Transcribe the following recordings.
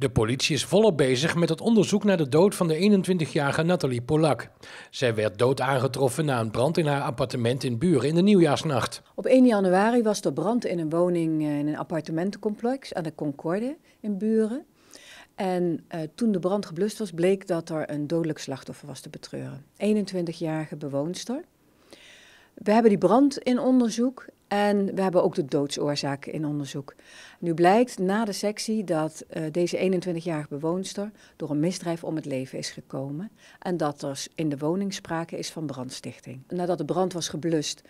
De politie is volop bezig met het onderzoek naar de dood van de 21-jarige Nathalie Polak. Zij werd dood aangetroffen na een brand in haar appartement in Buren in de nieuwjaarsnacht. Op 1 januari was er brand in een woning eh, in een appartementencomplex aan de Concorde in Buren. En eh, toen de brand geblust was, bleek dat er een dodelijk slachtoffer was te betreuren. 21-jarige bewoonster we hebben die brand in onderzoek en we hebben ook de doodsoorzaak in onderzoek. Nu blijkt na de sectie dat eh, deze 21-jarige bewoonster door een misdrijf om het leven is gekomen. En dat er in de woning sprake is van brandstichting. Nadat de brand was geblust,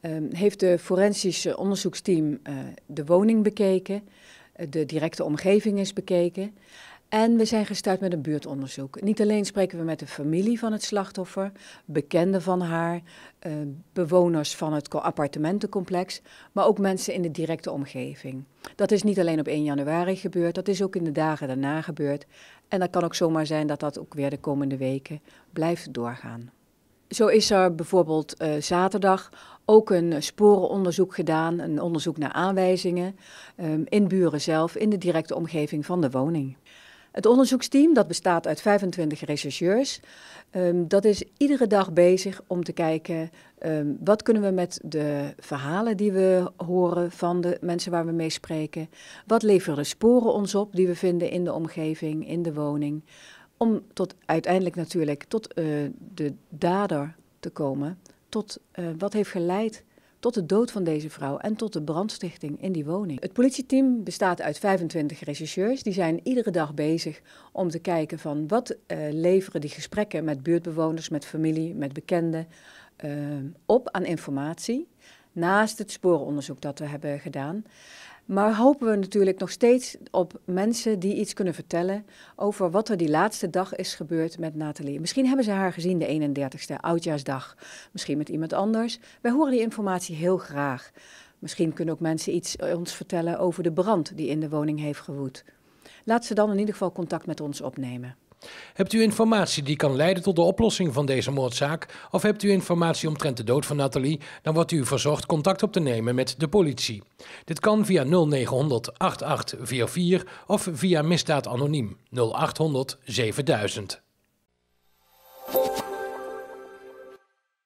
ehm, heeft de forensische onderzoeksteam eh, de woning bekeken. Eh, de directe omgeving is bekeken. En we zijn gestart met een buurtonderzoek. Niet alleen spreken we met de familie van het slachtoffer, bekenden van haar, eh, bewoners van het appartementencomplex, maar ook mensen in de directe omgeving. Dat is niet alleen op 1 januari gebeurd, dat is ook in de dagen daarna gebeurd. En dat kan ook zomaar zijn dat dat ook weer de komende weken blijft doorgaan. Zo is er bijvoorbeeld eh, zaterdag ook een sporenonderzoek gedaan, een onderzoek naar aanwijzingen ehm, in buren zelf, in de directe omgeving van de woning. Het onderzoeksteam, dat bestaat uit 25 rechercheurs, ehm, dat is iedere dag bezig om te kijken ehm, wat kunnen we met de verhalen die we horen van de mensen waar we mee spreken, wat leveren sporen ons op die we vinden in de omgeving, in de woning, om tot uiteindelijk natuurlijk tot eh, de dader te komen, tot eh, wat heeft geleid tot de dood van deze vrouw en tot de brandstichting in die woning. Het politieteam bestaat uit 25 rechercheurs. Die zijn iedere dag bezig om te kijken van wat eh, leveren die gesprekken met buurtbewoners, met familie, met bekenden eh, op aan informatie naast het spooronderzoek dat we hebben gedaan. Maar hopen we natuurlijk nog steeds op mensen die iets kunnen vertellen over wat er die laatste dag is gebeurd met Nathalie. Misschien hebben ze haar gezien de 31ste, oudjaarsdag. Misschien met iemand anders. Wij horen die informatie heel graag. Misschien kunnen ook mensen iets eh, ons vertellen over de brand die in de woning heeft gewoed. Laat ze dan in ieder geval contact met ons opnemen. Hebt u informatie die kan leiden tot de oplossing van deze moordzaak? Of hebt u informatie omtrent de dood van Nathalie? Dan wordt u verzocht contact op te nemen met de politie. Dit kan via 0900 8844 of via Misdaad Anoniem 0800 7000.